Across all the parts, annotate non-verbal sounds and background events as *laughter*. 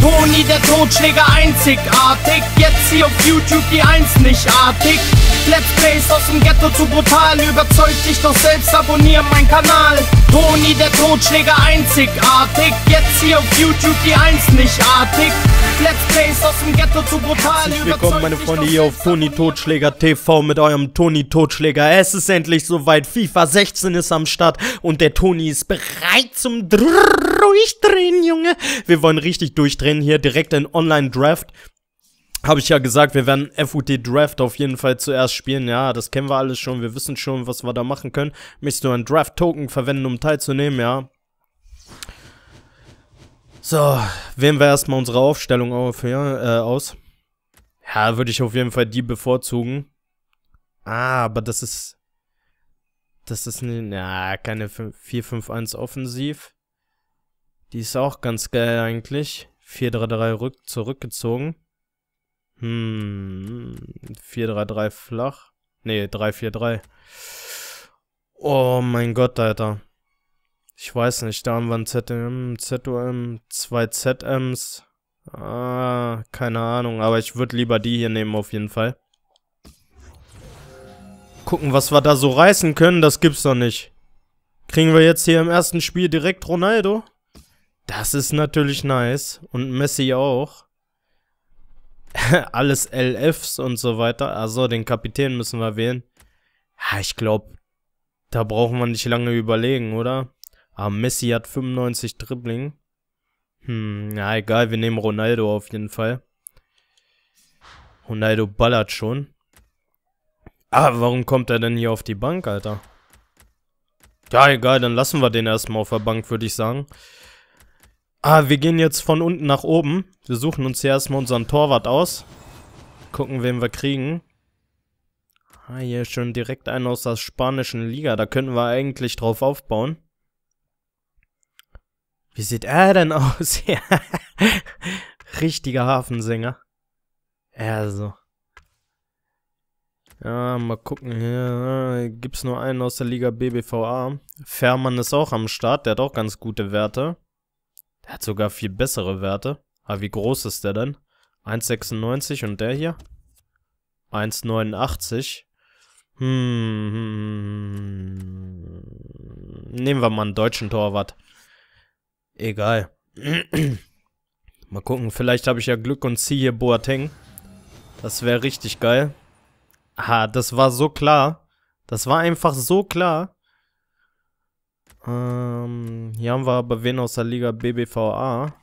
Toni, der Totschläger einzigartig. Jetzt hier auf YouTube die Eins nicht artig. Let's Plays aus dem Ghetto zu brutal. Überzeug dich doch selbst, abonniere meinen Kanal. Toni, der Totschläger, einzigartig. Jetzt hier auf YouTube die Eins nicht artig. Let's Plays aus dem Ghetto zu brutal. Herzlich willkommen, meine Freunde, hier auf Toni Totschläger TV mit eurem Toni Totschläger. Es ist endlich soweit. FIFA 16 ist am Start und der Toni ist bereit zum Drrrr durchdrehen, Junge. Wir wollen richtig durchdrehen hier direkt in Online Draft habe ich ja gesagt, wir werden FUT Draft auf jeden Fall zuerst spielen. Ja, das kennen wir alles schon. Wir wissen schon, was wir da machen können. Möchtest du einen Draft-Token verwenden, um teilzunehmen? Ja. So, wählen wir erstmal unsere Aufstellung auf, ja, äh, aus. Ja, würde ich auf jeden Fall die bevorzugen. Ah, aber das ist... Das ist eine... Na, keine 4-5-1 offensiv. Die ist auch ganz geil eigentlich. 4-3-3 zurückgezogen. Hm, 4-3-3 flach. Nee, 3-4-3. Oh mein Gott, Alter. Ich weiß nicht, da haben wir ein ZM, ZOM, zwei ZMs. Ah, keine Ahnung, aber ich würde lieber die hier nehmen auf jeden Fall. Gucken, was wir da so reißen können, das gibt's doch nicht. Kriegen wir jetzt hier im ersten Spiel direkt Ronaldo? Das ist natürlich nice. Und Messi auch. *laughs* alles LFs und so weiter. Also den Kapitän müssen wir wählen. Ja, ich glaube, da brauchen wir nicht lange überlegen, oder? Aber ah, Messi hat 95 Dribbling. Hm, na egal, wir nehmen Ronaldo auf jeden Fall. Ronaldo ballert schon. Ah, warum kommt er denn hier auf die Bank, Alter? Ja, egal, dann lassen wir den erstmal auf der Bank, würde ich sagen. Ah, wir gehen jetzt von unten nach oben. Wir suchen uns hier erstmal unseren Torwart aus. Gucken, wen wir kriegen. Ah, hier schon direkt einen aus der spanischen Liga. Da könnten wir eigentlich drauf aufbauen. Wie sieht er denn *laughs* aus? ja. Richtiger Hafensänger. Also. Ja, mal gucken hier. Gibt's nur einen aus der Liga BBVA? Fährmann ist auch am Start. Der hat auch ganz gute Werte. Er hat sogar viel bessere Werte. Aber wie groß ist der denn? 1,96 und der hier? 1,89. Hm. Nehmen wir mal einen deutschen Torwart. Egal. *clears throat* mal gucken, vielleicht habe ich ja Glück und ziehe hier Boateng. Das wäre richtig geil. Ah, das war so klar. Das war einfach so klar. Ähm, hier haben wir aber wen aus der Liga BBVA.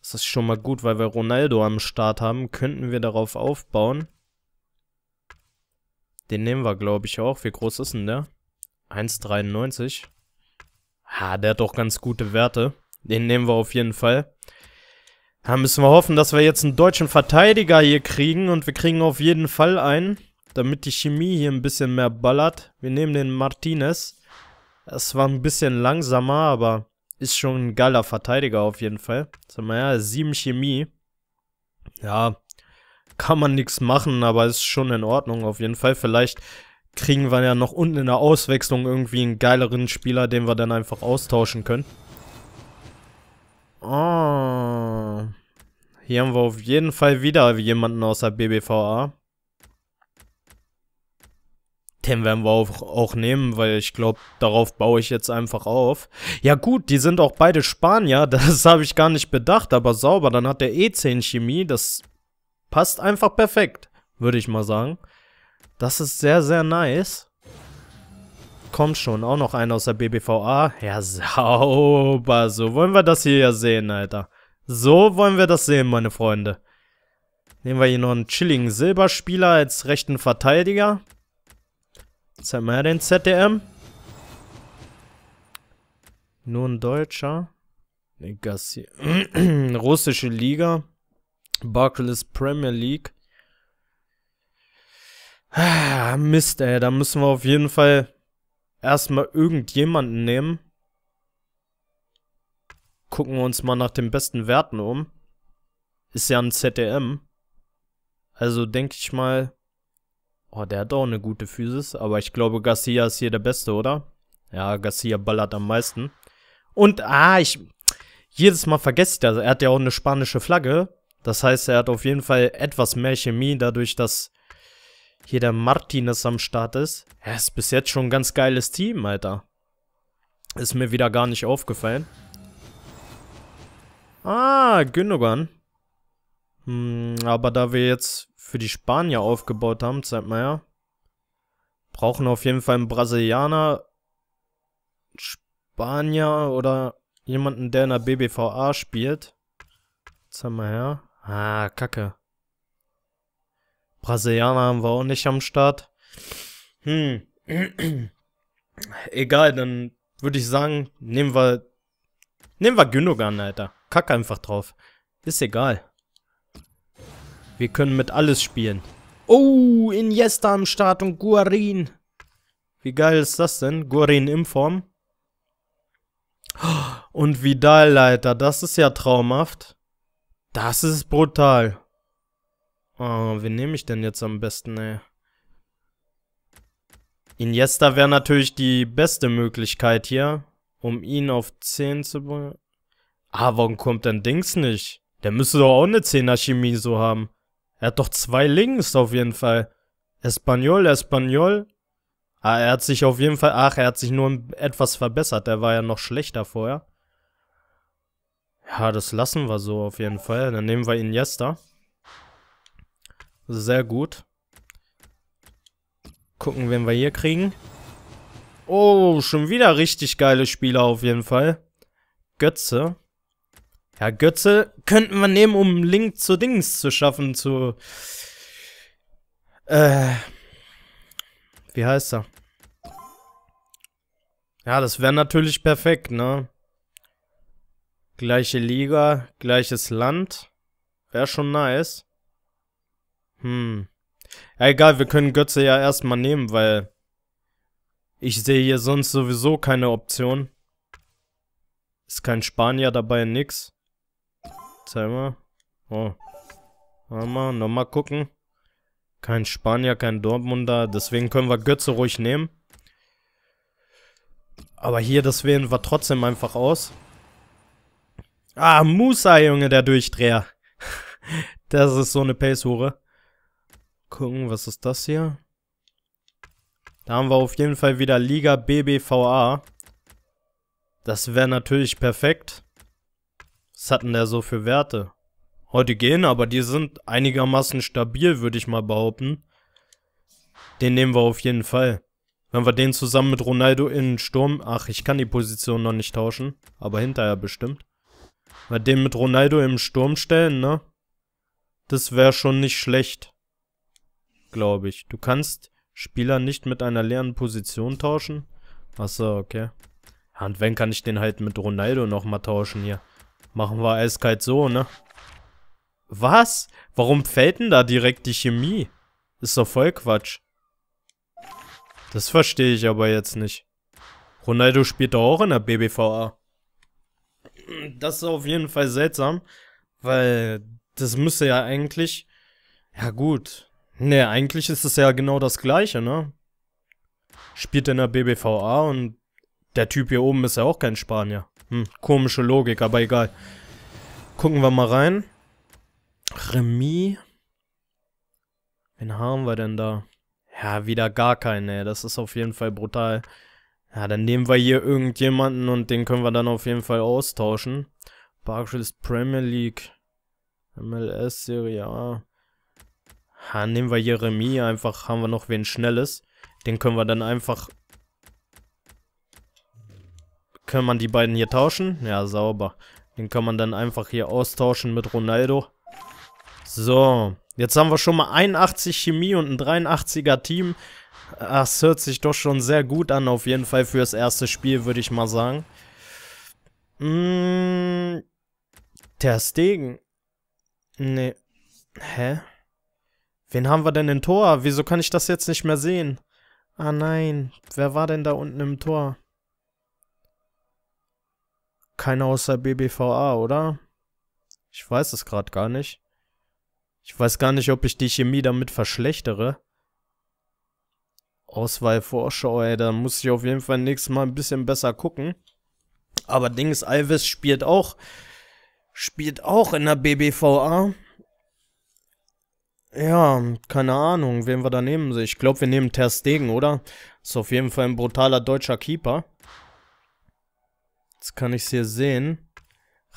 Das ist schon mal gut, weil wir Ronaldo am Start haben. Könnten wir darauf aufbauen. Den nehmen wir, glaube ich, auch. Wie groß ist denn der? 1,93. Ha, der hat doch ganz gute Werte. Den nehmen wir auf jeden Fall. Da müssen wir hoffen, dass wir jetzt einen deutschen Verteidiger hier kriegen. Und wir kriegen auf jeden Fall einen, damit die Chemie hier ein bisschen mehr ballert. Wir nehmen den Martinez. Es war ein bisschen langsamer, aber ist schon ein geiler Verteidiger auf jeden Fall. Sag mal, ja, 7 Chemie. Ja, kann man nichts machen, aber ist schon in Ordnung auf jeden Fall. Vielleicht kriegen wir ja noch unten in der Auswechslung irgendwie einen geileren Spieler, den wir dann einfach austauschen können. Oh. Hier haben wir auf jeden Fall wieder jemanden aus der BBVA. Den werden wir auch, auch nehmen, weil ich glaube, darauf baue ich jetzt einfach auf. Ja gut, die sind auch beide Spanier, *laughs* das habe ich gar nicht bedacht, aber sauber, dann hat der E10 Chemie, das passt einfach perfekt, würde ich mal sagen. Das ist sehr, sehr nice. Kommt schon, auch noch einer aus der BBVA. Ja, sauber, so wollen wir das hier ja sehen, Alter. So wollen wir das sehen, meine Freunde. Nehmen wir hier noch einen chilligen Silberspieler als rechten Verteidiger. Zeig mal wir den ZDM. Nur ein Deutscher. Gassi *clears throat* Russische Liga. Barclays Premier League. Ah, Mist, ey. Da müssen wir auf jeden Fall erstmal irgendjemanden nehmen. Gucken wir uns mal nach den besten Werten um. Ist ja ein ZDM. Also denke ich mal, Oh, der hat auch eine gute Physis, aber ich glaube, Garcia ist hier der Beste, oder? Ja, Garcia ballert am meisten. Und, ah, ich. Jedes Mal vergesse ich das. Er hat ja auch eine spanische Flagge. Das heißt, er hat auf jeden Fall etwas mehr Chemie, dadurch, dass hier der Martinez am Start ist. Er ist bis jetzt schon ein ganz geiles Team, Alter. Ist mir wieder gar nicht aufgefallen. Ah, Gündogan. Hm, aber da wir jetzt für die Spanier aufgebaut haben, zeigt mal ja. Brauchen auf jeden Fall einen Brasilianer, Spanier oder jemanden, der in der BBVA spielt. Zeig mal her. Ah, kacke. Brasilianer haben wir auch nicht am Start. Hm. *clears throat* Egal, dann würde ich sagen, nehmen wir. Nehmen wir Gündogan, Alter. Kacke einfach drauf. Ist egal. Wir können mit alles spielen. Oh, Iniesta am Start und Guarin. Wie geil ist das denn? Guarin in Form. Und Vidal, Leiter, das ist ja traumhaft. Das ist brutal. Oh, wen nehme ich denn jetzt am besten, ey? Iniesta wäre natürlich die beste Möglichkeit hier, um ihn auf 10 zu bringen. Ah, warum kommt denn Dings nicht? Der müsste doch auch eine 10er Chemie so haben. Er hat doch zwei links auf jeden Fall. Espanol, Espanol. Ah, er hat sich auf jeden Fall. Ach, er hat sich nur etwas verbessert. Der war ja noch schlechter vorher. Ja, das lassen wir so auf jeden Fall. Dann nehmen wir Iniesta. Sehr gut. Gucken, wen wir hier kriegen. Oh, schon wieder richtig geile Spieler auf jeden Fall. Götze. Ja, Götze könnten wir nehmen, um einen Link zu Dings zu schaffen, zu. Äh. Wie heißt er? Ja, das wäre natürlich perfekt, ne? Gleiche Liga, gleiches Land. Wäre schon nice. Hm. Ja, egal, wir können Götze ja erstmal nehmen, weil ich sehe hier sonst sowieso keine Option. Ist kein Spanier dabei, nix. Timer. Oh. Mal, nochmal gucken. Kein Spanier, kein Dortmunder. Deswegen können wir Götze ruhig nehmen. Aber hier, das wählen wir trotzdem einfach aus. Ah, Musa, Junge, der Durchdreher. *laughs* das ist so eine Pace-Hure. Gucken, was ist das hier? Da haben wir auf jeden Fall wieder Liga BBVA. Das wäre natürlich perfekt. Was hatten der so für Werte? Heute oh, gehen, aber die sind einigermaßen stabil, würde ich mal behaupten. Den nehmen wir auf jeden Fall. Wenn wir den zusammen mit Ronaldo in den Sturm... Ach, ich kann die Position noch nicht tauschen. Aber hinterher bestimmt. Wenn wir den mit Ronaldo im Sturm stellen, ne? Das wäre schon nicht schlecht. Glaube ich. Du kannst Spieler nicht mit einer leeren Position tauschen? Achso, okay. Ja, und wenn kann ich den halt mit Ronaldo nochmal tauschen hier. Machen wir eiskalt so, ne? Was? Warum fällt denn da direkt die Chemie? Ist doch voll Quatsch. Das verstehe ich aber jetzt nicht. Ronaldo spielt doch auch in der BBVA. Das ist auf jeden Fall seltsam, weil das müsste ja eigentlich... Ja gut. Ne, eigentlich ist es ja genau das gleiche, ne? Spielt in der BBVA und der Typ hier oben ist ja auch kein Spanier. Hm, komische Logik, aber egal. Gucken wir mal rein. Remis. Wen haben wir denn da? Ja, wieder gar keinen, Das ist auf jeden Fall brutal. Ja, dann nehmen wir hier irgendjemanden und den können wir dann auf jeden Fall austauschen. Barclays Premier League. MLS Serie A. Ja, nehmen wir hier Remis. Einfach haben wir noch wen Schnelles. Den können wir dann einfach können man die beiden hier tauschen? Ja, sauber. Den kann man dann einfach hier austauschen mit Ronaldo. So, jetzt haben wir schon mal 81 Chemie und ein 83er Team. Das hört sich doch schon sehr gut an, auf jeden Fall für das erste Spiel, würde ich mal sagen. Mmh, Ter Stegen. Nee. Hä? Wen haben wir denn im Tor? Wieso kann ich das jetzt nicht mehr sehen? Ah nein, wer war denn da unten im Tor? keiner außer BBVA, oder? Ich weiß es gerade gar nicht. Ich weiß gar nicht, ob ich die Chemie damit verschlechtere. Auswahlvorschau, ey, da muss ich auf jeden Fall nächstes Mal ein bisschen besser gucken. Aber Dings, ist, Alves spielt auch, spielt auch in der BBVA. Ja, keine Ahnung, wen wir da nehmen. Ich glaube, wir nehmen Ter Stegen, oder? Ist auf jeden Fall ein brutaler deutscher Keeper. Jetzt kann ich es hier sehen.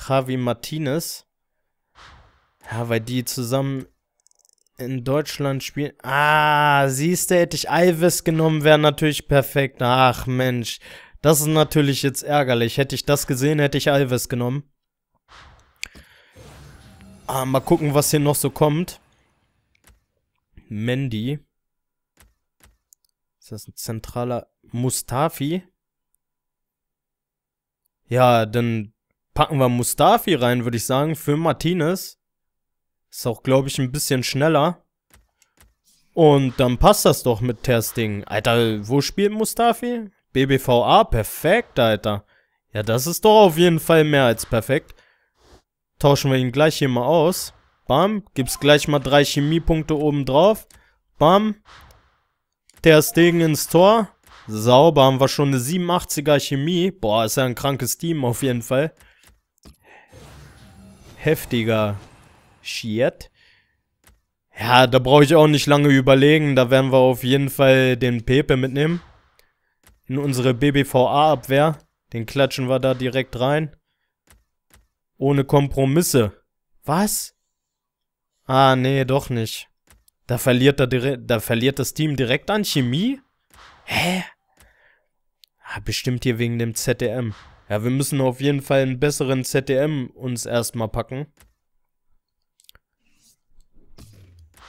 Javi Martinez. Ja, weil die zusammen in Deutschland spielen. Ah, siehst du, hätte ich Alves genommen, wäre natürlich perfekt. Ach Mensch, das ist natürlich jetzt ärgerlich. Hätte ich das gesehen, hätte ich Alves genommen. Ah, mal gucken, was hier noch so kommt. Mandy. Ist das ein zentraler Mustafi? Ja, dann packen wir Mustafi rein, würde ich sagen, für Martinez. Ist auch, glaube ich, ein bisschen schneller. Und dann passt das doch mit Tersting. Alter, wo spielt Mustafi? BBVA, perfekt, Alter. Ja, das ist doch auf jeden Fall mehr als perfekt. Tauschen wir ihn gleich hier mal aus. Bam, gibt's gleich mal drei Chemiepunkte oben drauf. Bam. Ter Stegen ins Tor. Sauber, haben wir schon eine 87er Chemie. Boah, ist ja ein krankes Team auf jeden Fall. Heftiger Shit. Ja, da brauche ich auch nicht lange überlegen. Da werden wir auf jeden Fall den Pepe mitnehmen. In unsere BBVA-Abwehr. Den klatschen wir da direkt rein. Ohne Kompromisse. Was? Ah, nee, doch nicht. Da verliert, da, da verliert das Team direkt an Chemie? Hä? Bestimmt hier wegen dem ZDM. Ja, wir müssen auf jeden Fall einen besseren ZDM uns erstmal packen.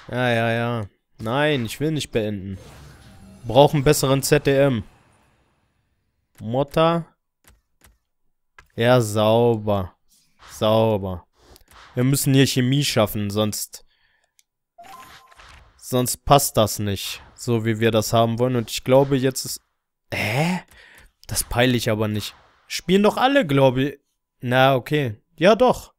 Ja, ja, ja. Nein, ich will nicht beenden. Brauchen besseren ZDM. Motta. Ja, sauber. Sauber. Wir müssen hier Chemie schaffen, sonst... Sonst passt das nicht. So wie wir das haben wollen. Und ich glaube, jetzt ist... Hä? Das peile ich aber nicht. Spielen doch alle, glaube ich. Na, okay. Ja, doch.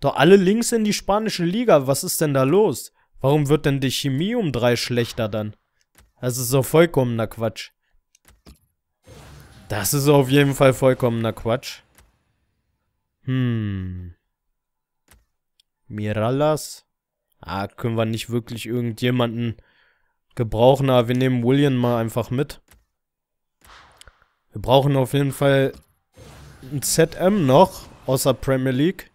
Doch alle links in die spanische Liga. Was ist denn da los? Warum wird denn die Chemie um drei schlechter dann? Das ist so vollkommener Quatsch. Das ist auf jeden Fall vollkommener Quatsch. Hm. Mirallas. Ah, können wir nicht wirklich irgendjemanden gebrauchen, aber wir nehmen William mal einfach mit. Wir brauchen auf jeden Fall ein ZM noch, außer Premier League.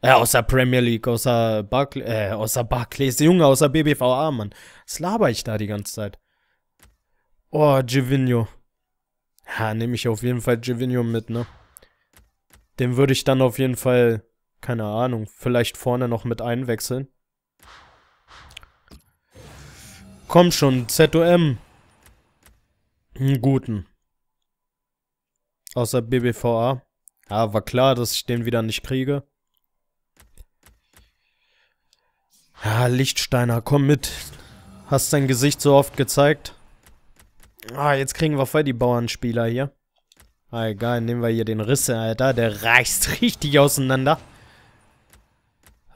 Äh, außer Premier League, außer Barclays, äh, außer Barclays, Junge, außer BBVA, Mann. Was laber ich da die ganze Zeit? Oh, Givinho. Ja, nehme ich auf jeden Fall Givinho mit, ne? Den würde ich dann auf jeden Fall, keine Ahnung, vielleicht vorne noch mit einwechseln. Komm schon, ZOM. Einen guten. Außer BBVA. Ja, war klar, dass ich den wieder nicht kriege. Ja, Lichtsteiner, komm mit. Hast dein Gesicht so oft gezeigt. Ah, jetzt kriegen wir voll die Bauernspieler hier. Ah, egal, nehmen wir hier den Risse, Alter. Der reißt *laughs* richtig auseinander.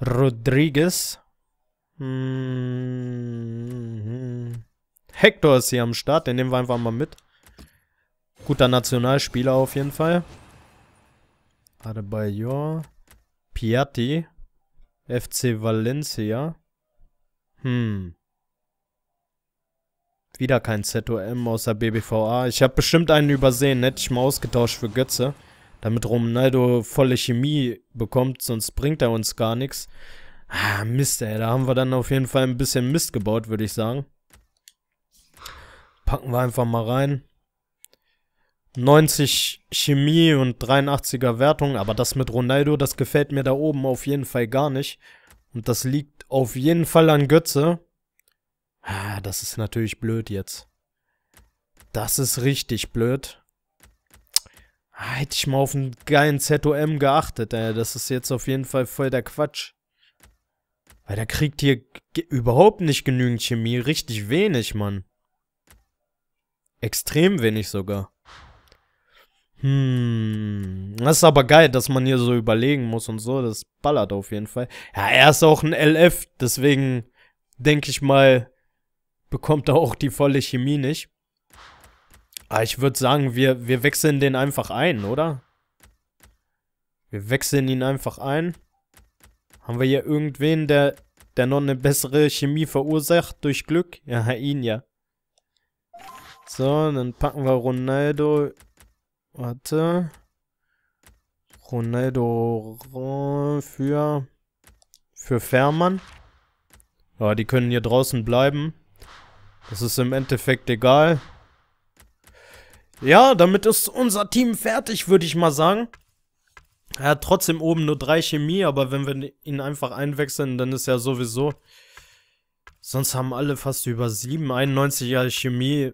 Rodriguez. Hm. Hector ist hier am Start, den nehmen wir einfach mal mit. Guter Nationalspieler auf jeden Fall. Adebayor. Piatti. FC Valencia. Hm. Wieder kein ZOM außer BBVA. Ich habe bestimmt einen übersehen. Hätte ich mal ausgetauscht für Götze. Damit Ronaldo volle Chemie bekommt. Sonst bringt er uns gar nichts. Ah, Mist, ey. Da haben wir dann auf jeden Fall ein bisschen Mist gebaut, würde ich sagen. Packen wir einfach mal rein. 90 Chemie und 83er Wertung, aber das mit Ronaldo, das gefällt mir da oben auf jeden Fall gar nicht. Und das liegt auf jeden Fall an Götze. Ah, das ist natürlich blöd jetzt. Das ist richtig blöd. Ah, hätte ich mal auf einen geilen ZOM geachtet, ey. Das ist jetzt auf jeden Fall voll der Quatsch. Weil der kriegt hier überhaupt nicht genügend Chemie. Richtig wenig, Mann. Extrem wenig sogar. Hm, das ist aber geil, dass man hier so überlegen muss und so. Das ballert auf jeden Fall. Ja, er ist auch ein LF, deswegen denke ich mal, bekommt er auch die volle Chemie nicht. Aber ich würde sagen, wir, wir wechseln den einfach ein, oder? Wir wechseln ihn einfach ein. Haben wir hier irgendwen, der, der noch eine bessere Chemie verursacht durch Glück? Ja, ihn ja. So, dann packen wir Ronaldo Warte. Ronaldo für für Fährmann. Ja, die können hier draußen bleiben. Das ist im Endeffekt egal. Ja, damit ist unser Team fertig, würde ich mal sagen. Er hat trotzdem oben nur drei Chemie, aber wenn wir ihn einfach einwechseln, dann ist er sowieso... Sonst haben alle fast über 7, 91 Jahre Chemie.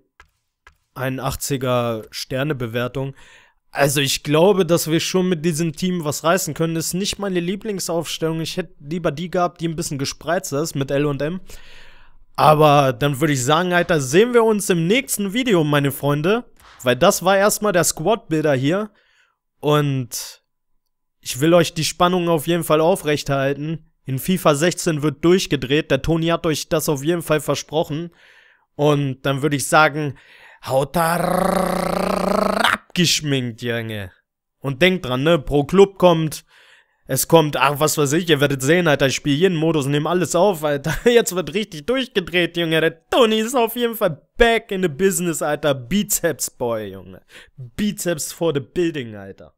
81er Sternebewertung. Also ich glaube, dass wir schon mit diesem Team was reißen können. Ist nicht meine Lieblingsaufstellung. Ich hätte lieber die gehabt, die ein bisschen gespreizt ist mit L und M. Aber dann würde ich sagen, Alter, sehen wir uns im nächsten Video, meine Freunde. Weil das war erstmal der Squad-Bilder hier. Und ich will euch die Spannung auf jeden Fall aufrechterhalten. In FIFA 16 wird durchgedreht. Der Toni hat euch das auf jeden Fall versprochen. Und dann würde ich sagen, haut da abgeschminkt, Junge. Und denkt dran, ne, pro Club kommt, es kommt, ach, was weiß ich, ihr werdet sehen, Alter, ich spiele jeden Modus, und nehme alles auf, Alter. *laughs* Jetzt wird richtig durchgedreht, Junge. Der Tony ist auf jeden Fall back in the business, Alter. Bizeps Boy, Junge. Bizeps for the building, Alter.